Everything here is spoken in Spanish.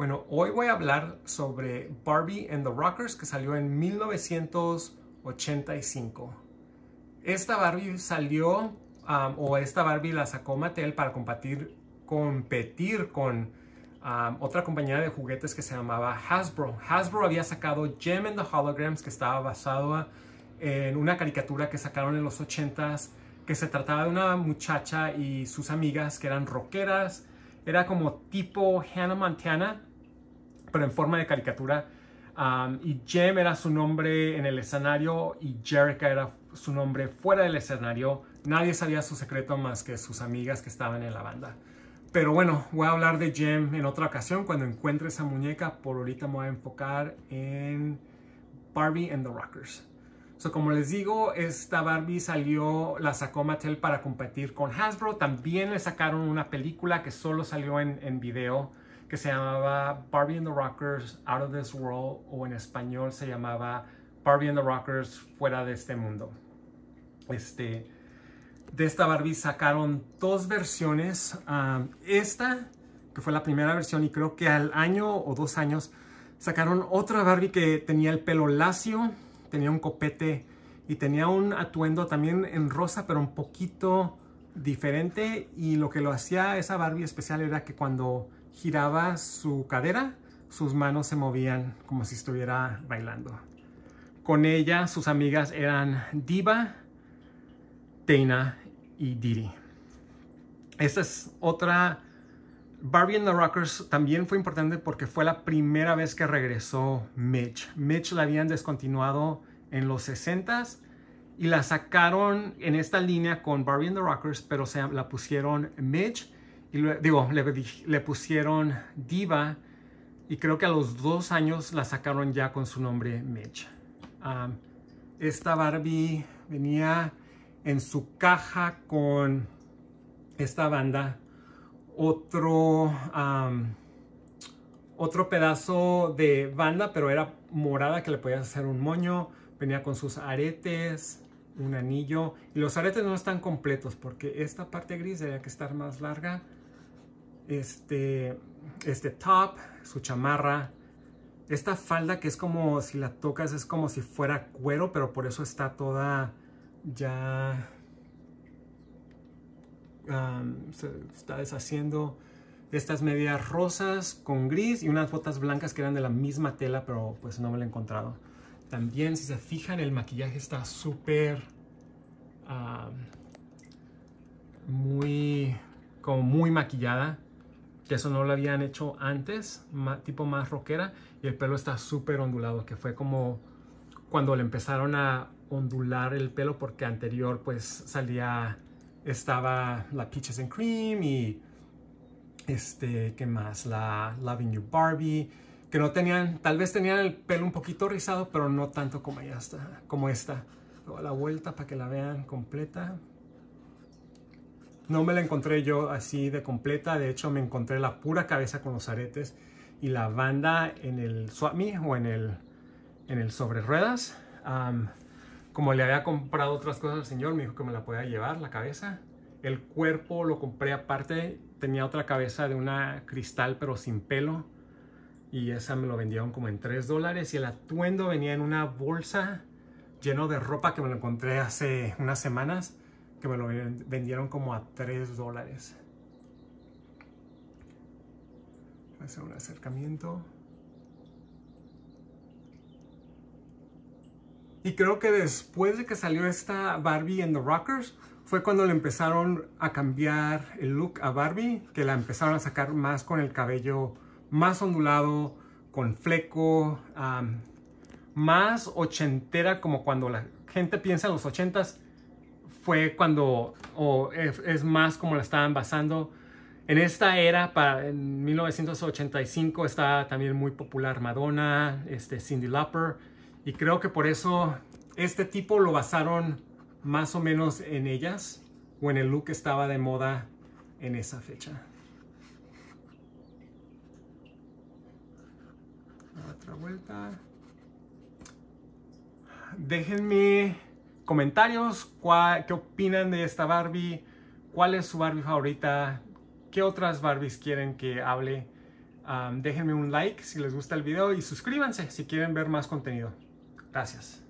Bueno, hoy voy a hablar sobre Barbie and the Rockers que salió en 1985. Esta Barbie salió, um, o esta Barbie la sacó Mattel para competir, competir con um, otra compañía de juguetes que se llamaba Hasbro. Hasbro había sacado Gem and the Holograms que estaba basado en una caricatura que sacaron en los 80s que se trataba de una muchacha y sus amigas que eran rockeras. Era como tipo Hannah Montana, pero en forma de caricatura. y Jem era su nombre en el escenario y Jerica era su nombre fuera del escenario. Nadie sabía su secreto más que sus amigas que estaban en la banda. Pero bueno, voy a hablar de Jem en otra ocasión cuando encuentre esa muñeca. Por ahorita me voy a enfocar en Barbie and the Rockers. So, como les digo, esta Barbie salió, la sacó Mattel para competir con Hasbro. También le sacaron una película que solo salió en, en video que se llamaba Barbie and the Rockers Out of This World o en español se llamaba Barbie and the Rockers Fuera de este Mundo. Este, de esta Barbie sacaron dos versiones. esta, que fue la primera versión y creo que al año o dos años sacaron otra Barbie que tenía el pelo lacio, tenía un copete y tenía un atuendo también en rosa, pero un poquito diferente. Y lo que lo hacía esa Barbie especial era que cuando giraba su cadera, sus manos se movían como si estuviera bailando. Con ella sus amigas eran Diva, Dana y Didi. Esta es otra... Barbie and the Rockers también fue importante porque fue la primera vez que regresó Mitch. Mitch la habían descontinuado en los 60s y la sacaron en esta línea con Barbie and the Rockers, pero se la pusieron Mitch y le, digo, le, pusieron Diva y creo que a los dos años la sacaron ya con su nombre Mecha esta Barbie venía en su caja con esta banda. Otro, otro pedazo de banda, pero era morada que le podías hacer un moño. Venía con sus aretes, un anillo. Y los aretes no están completos porque esta parte gris debería que estar más larga este, este top, su chamarra, esta falda que es como si la tocas es como si fuera cuero, pero por eso está toda ya se está deshaciendo. Estas medias rosas con gris y unas botas blancas que eran de la misma tela, pero pues no me la he encontrado. También, si se fijan, el maquillaje está súper... muy... como muy maquillada que eso no lo habían hecho antes, tipo más rockera, y el pelo está súper ondulado, que fue como cuando le empezaron a ondular el pelo, porque anterior pues salía, estaba la Peaches and Cream y este, ¿qué más? La Loving You Barbie, que no tenían, tal vez tenían el pelo un poquito rizado, pero no tanto como ella está, como esta. Luego la vuelta para que la vean completa. No me la encontré yo así de completa, de hecho me encontré la pura cabeza con los aretes y la banda en el swap o en el, en el sobre ruedas. como le había comprado otras cosas al señor, me dijo que me la podía llevar, la cabeza. El cuerpo lo compré aparte, tenía otra cabeza de una cristal pero sin pelo y esa me lo vendieron como en 3 dólares y el atuendo venía en una bolsa lleno de ropa que me lo encontré hace unas semanas que me lo vendieron como a 3 dólares. Voy a hacer un acercamiento. Y creo que después de que salió esta Barbie en the Rockers, fue cuando le empezaron a cambiar el look a Barbie, que la empezaron a sacar más con el cabello más ondulado, con fleco, más ochentera, como cuando la gente piensa en los ochentas, fue cuando, o es, más como la estaban basando. En esta era, para, en 1985, está también muy popular Madonna, este, Cindy Lauper, y creo que por eso este tipo lo basaron más o menos en ellas o en el look que estaba de moda en esa fecha. Otra vuelta. Déjenme comentarios qué opinan de esta Barbie, cuál es su Barbie favorita, qué otras Barbies quieren que hable. déjenme un like si les gusta el video y suscríbanse si quieren ver más contenido. Gracias.